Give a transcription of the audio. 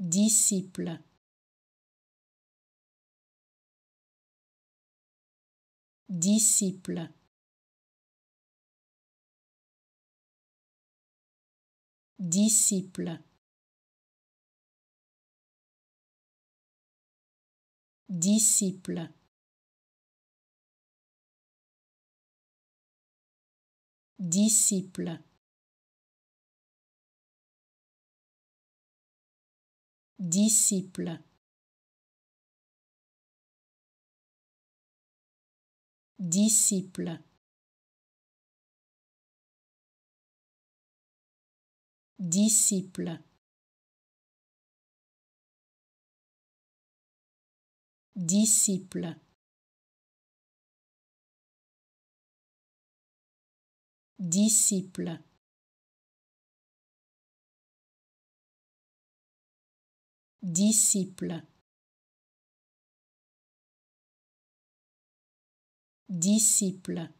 disciple. Disciple. Disciple. Disciple. Disciple. disciple, disciple, disciple, disciple, disciple. disciple disciple